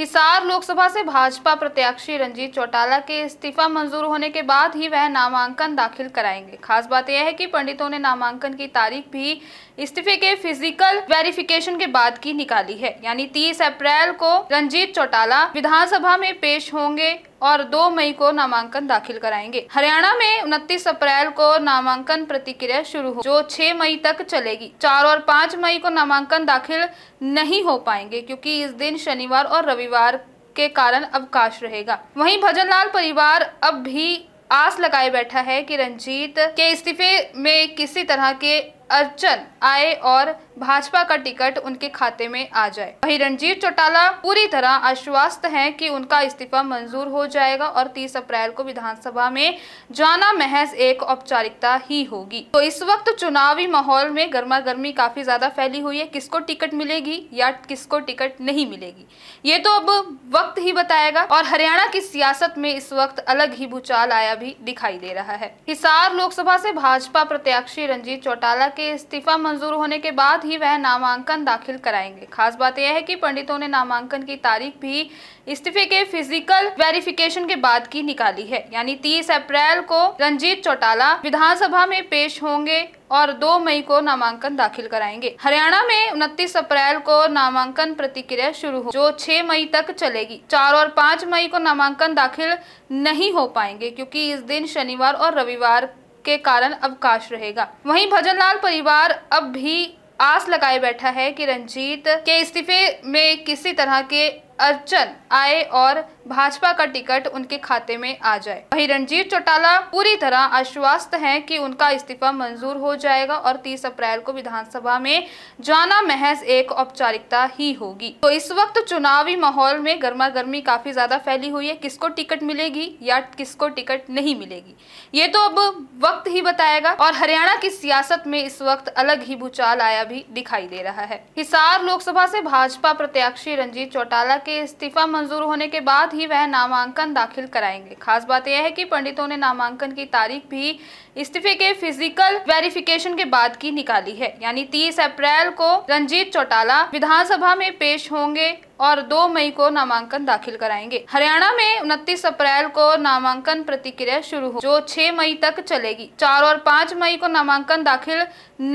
हिसार लोकसभा से भाजपा प्रत्याशी रंजीत चौटाला के इस्तीफा मंजूर होने के बाद ही वह नामांकन दाखिल कराएंगे खास बात यह है कि पंडितों ने नामांकन की तारीख भी इस्तीफे के फिजिकल वेरिफिकेशन के बाद की निकाली है यानी 30 अप्रैल को रंजीत चौटाला विधानसभा में पेश होंगे और 2 मई को नामांकन दाखिल कराएंगे हरियाणा में उनतीस अप्रैल को नामांकन प्रतिक्रिया शुरू हो जो 6 मई तक चलेगी 4 और 5 मई को नामांकन दाखिल नहीं हो पाएंगे क्योंकि इस दिन शनिवार और रविवार के कारण अवकाश रहेगा वहीं भजनलाल परिवार अब भी आस लगाए बैठा है कि रंजीत के इस्तीफे में किसी तरह के अड़चन आए और भाजपा का टिकट उनके खाते में आ जाए वहीं रंजीत चौटाला पूरी तरह आश्वस्त हैं कि उनका इस्तीफा मंजूर हो जाएगा और 30 अप्रैल को विधानसभा में जाना महज एक औपचारिकता ही होगी तो इस वक्त चुनावी माहौल में गर्मा गर्मी काफी ज्यादा फैली हुई है किसको टिकट मिलेगी या किसको टिकट नहीं मिलेगी ये तो अब वक्त ही बताएगा और हरियाणा की सियासत में इस वक्त अलग ही भूचाल आया भी दिखाई दे रहा है हिसार लोकसभा से भाजपा प्रत्याशी रंजीत चौटाला के इस्तीफा मंजूर होने के बाद ही वह नामांकन दाखिल कराएंगे खास बात यह है कि पंडितों ने नामांकन की तारीख भी इस्तीफे के फिजिकल वेरिफिकेशन के बाद की निकाली है यानी 30 अप्रैल को रंजीत चौटाला विधानसभा में पेश होंगे और 2 मई को नामांकन दाखिल कराएंगे हरियाणा में उनतीस अप्रैल को नामांकन प्रतिक्रिया शुरू हो जो 6 मई तक चलेगी 4 और 5 मई को नामांकन दाखिल नहीं हो पाएंगे क्योंकि इस दिन शनिवार और रविवार के कारण अवकाश रहेगा वहीं भजनलाल परिवार अब भी आस लगाए बैठा है कि रंजीत के इस्तीफे में किसी तरह के अड़चन आए और भाजपा का टिकट उनके खाते में आ जाए वहीं रणजीत चौटाला पूरी तरह आश्वस्त हैं कि उनका इस्तीफा मंजूर हो जाएगा और 30 अप्रैल को विधानसभा में जाना महज एक औपचारिकता ही होगी तो इस वक्त चुनावी माहौल में गर्मा गर्मी काफी ज्यादा फैली हुई है किसको टिकट मिलेगी या किसको टिकट नहीं मिलेगी ये तो अब वक्त ही बताएगा और हरियाणा की सियासत में इस वक्त अलग ही भूचाल आया भी दिखाई दे रहा है हिसार लोकसभा से भाजपा प्रत्याशी रंजीत चौटाला के इस्तीफा मंजूर होने के बाद ही वह नामांकन दाखिल कराएंगे खास बात यह है कि पंडितों ने नामांकन की तारीख भी इस्तीफे के फिजिकल वेरिफिकेशन के बाद की निकाली है यानी 30 अप्रैल को रंजीत चौटाला विधानसभा में पेश होंगे और 2 मई को नामांकन दाखिल कराएंगे हरियाणा में उनतीस अप्रैल को नामांकन प्रतिक्रिया शुरू हो जो 6 मई तक चलेगी 4 और 5 मई को नामांकन दाखिल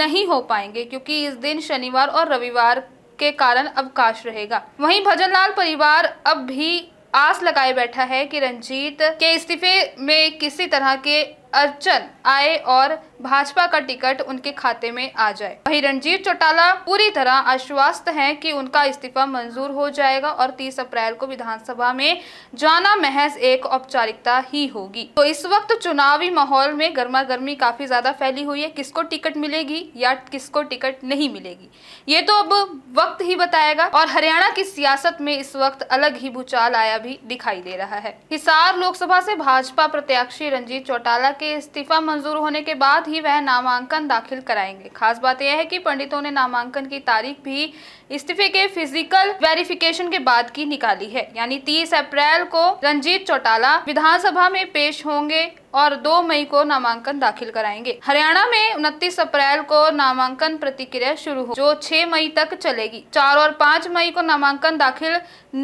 नहीं हो पाएंगे क्योंकि इस दिन शनिवार और रविवार के कारण अवकाश रहेगा वहीं भजनलाल परिवार अब भी आस लगाए बैठा है कि रंजीत के इस्तीफे में किसी तरह के अर्चन आए और भाजपा का टिकट उनके खाते में आ जाए वहीं रणजीत चौटाला पूरी तरह आश्वस्त हैं कि उनका इस्तीफा मंजूर हो जाएगा और 30 अप्रैल को विधानसभा में जाना महज एक औपचारिकता ही होगी तो इस वक्त चुनावी माहौल में गर्मा गर्मी काफी ज्यादा फैली हुई है किसको टिकट मिलेगी या किसको टिकट नहीं मिलेगी ये तो अब वक्त ही बताएगा और हरियाणा की सियासत में इस वक्त अलग ही भूचाल आया भी दिखाई दे रहा है हिसार लोकसभा से भाजपा प्रत्याशी रंजीत चौटाला के इस्तीफा मंजूर होने के बाद ही वह नामांकन दाखिल कराएंगे खास बात यह है कि पंडितों ने नामांकन की तारीख भी इस्तीफे के फिजिकल वेरिफिकेशन के बाद की निकाली है यानी 30 अप्रैल को रंजीत चौटाला विधानसभा में पेश होंगे और 2 मई को नामांकन दाखिल कराएंगे हरियाणा में उनतीस अप्रैल को नामांकन प्रतिक्रिया शुरू हो जो 6 मई तक चलेगी 4 और 5 मई को नामांकन दाखिल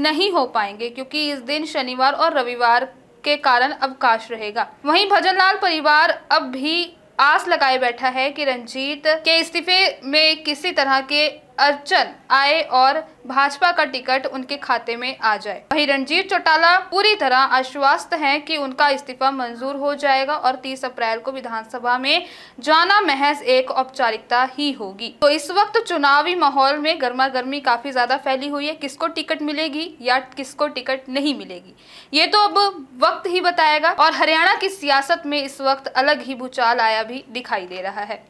नहीं हो पाएंगे क्योंकि इस दिन शनिवार और रविवार के कारण अवकाश रहेगा वहीं भजनलाल परिवार अब भी आस लगाए बैठा है कि रंजीत के इस्तीफे में किसी तरह के अर्चन आए और भाजपा का टिकट उनके खाते में आ जाए वहीं रणजीत चौटाला पूरी तरह आश्वस्त हैं कि उनका इस्तीफा मंजूर हो जाएगा और 30 अप्रैल को विधानसभा में जाना महज एक औपचारिकता ही होगी तो इस वक्त चुनावी माहौल में गर्मा गर्मी काफी ज्यादा फैली हुई है किसको टिकट मिलेगी या किसको टिकट नहीं मिलेगी ये तो अब वक्त ही बताएगा और हरियाणा की सियासत में इस वक्त अलग ही भूचाल आया भी दिखाई दे रहा है